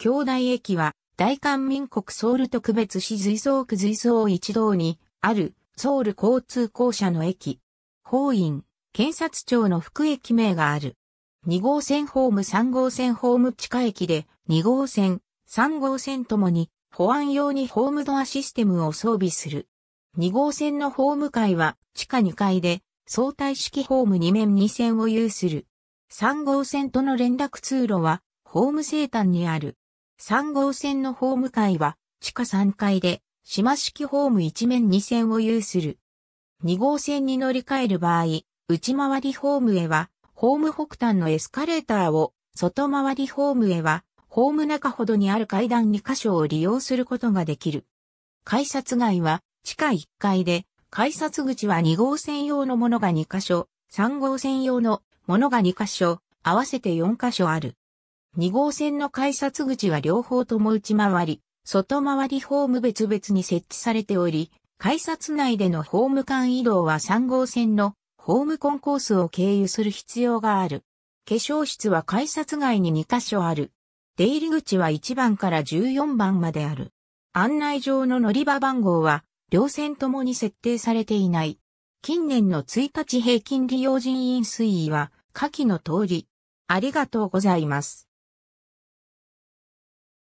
兄弟駅は、大韓民国ソウル特別市随送区随送一堂に、ある、ソウル交通公社の駅。法院、検察庁の副駅名がある。2号線ホーム3号線ホーム地下駅で、2号線、3号線ともに、保安用にホームドアシステムを装備する。2号線のホーム階は、地下2階で、相対式ホーム2面2線を有する。3号線との連絡通路は、ホーム生誕にある。3号線のホーム階は地下3階で島式ホーム一面2線を有する。2号線に乗り換える場合、内回りホームへはホーム北端のエスカレーターを、外回りホームへはホーム中ほどにある階段2箇所を利用することができる。改札外は地下1階で、改札口は2号線用のものが2箇所、3号線用のものが2箇所、合わせて4箇所ある。2号線の改札口は両方とも内回り、外回りホーム別々に設置されており、改札内でのホーム間移動は3号線のホームコンコースを経由する必要がある。化粧室は改札外に2カ所ある。出入り口は1番から14番まである。案内上の乗り場番号は、両線ともに設定されていない。近年の1日平均利用人員推移は、下記の通り。ありがとうございます。